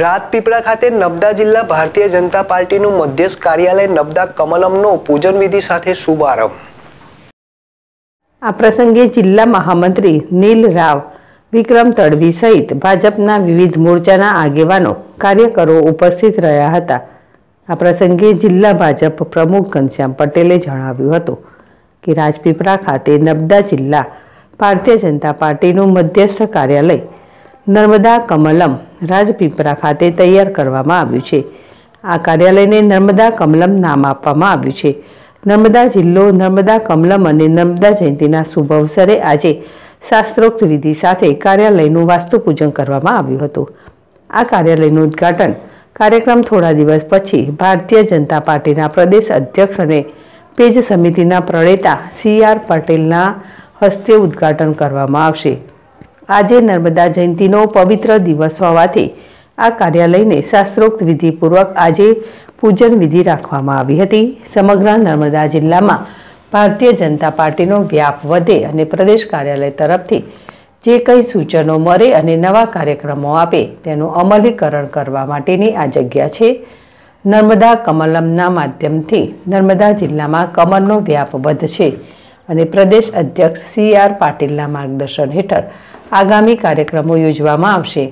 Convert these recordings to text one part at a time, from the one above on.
રાજપીપળા ખાતે નબદા જિલ્લા ભારતીય જનતા પાર્ટીનું મધ્યસ્થ કાર્યાલય નબદા કમલમનો પૂજન વિધિ સાથે શુભારંભ આ પ્રસંગે જિલ્લા મહામંત્રી નીલ રાવ વિક્રમ તડવી સહિત ભાજપના વિવિધ મોરચાના આગેવાનો કાર્યકરો ઉપસ્થિત રહ્યા હતા આ પ્રસંગે જિલ્લા ભાજપ પ્રમુખ ઘનશ્યામ પટેલે જણાવ્યું હતું કે રાજપીપળા ખાતે નબદા જિલ્લા ભારતીય જનતા પાર્ટીનું મધ્યસ્થ કાર્યાલય નર્મદા કમલમ રાજપીપરા ખાતે તૈયાર કરવામાં આવ્યું છે આ કાર્યાલયને નર્મદા કમલમ નામ આપવામાં આવ્યું છે નર્મદા જિલ્લો નર્મદા કમલમ અને નર્મદા જયંતિના શુભ અવસરે આજે શાસ્ત્રોક્ત વિધિ સાથે કાર્યાલયનું વાસ્તુપૂજન કરવામાં આવ્યું હતું આ કાર્યાલયનું ઉદ્ઘાટન કાર્યક્રમ થોડા દિવસ પછી ભારતીય જનતા પાર્ટીના પ્રદેશ અધ્યક્ષ અને પેજ સમિતિના પ્રણેતા સી આર પટેલના હસ્તે ઉદ્ઘાટન કરવામાં આવશે આજે નર્મદા જયંતિનો પવિત્ર દિવસ હોવાથી આ કાર્યાલયને શાસ્ત્રોક્ત વિધિપૂર્વક આજે પૂજન વિધિ રાખવામાં આવી હતી સમગ્ર નર્મદા જિલ્લામાં ભારતીય જનતા પાર્ટીનો વ્યાપ વધે અને પ્રદેશ કાર્યાલય તરફથી જે કંઈ સૂચનો મળે અને નવા કાર્યક્રમો આપે તેનું અમલીકરણ કરવા માટેની આ જગ્યા છે નર્મદા કમલમના માધ્યમથી નર્મદા જિલ્લામાં કમલનો વ્યાપ વધશે અને પ્રદેશ અધ્યક્ષ સી આર પાટીલના માર્ગદર્શન હેઠળ આગામી કાર્યક્રમો યોજવામાં આવશે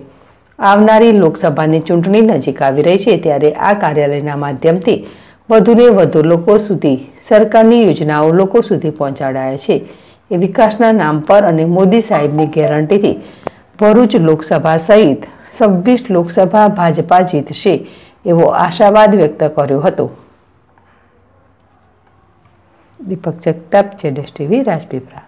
આવનારી લોકસભાની ચૂંટણી નજીક આવી રહી છે ત્યારે આ કાર્યાલયના માધ્યમથી વધુને વધુ લોકો સુધી સરકારની યોજનાઓ લોકો સુધી પહોંચાડાય છે એ વિકાસના નામ પર અને મોદી સાહેબની ગેરંટીથી ભરૂચ લોકસભા સહિત છવ્વીસ લોકસભા ભાજપા જીતશે એવો આશાવાદ વ્યક્ત કર્યો હતો દીપક જગતાપ છે ડેશ ટીવી રાજપીપળા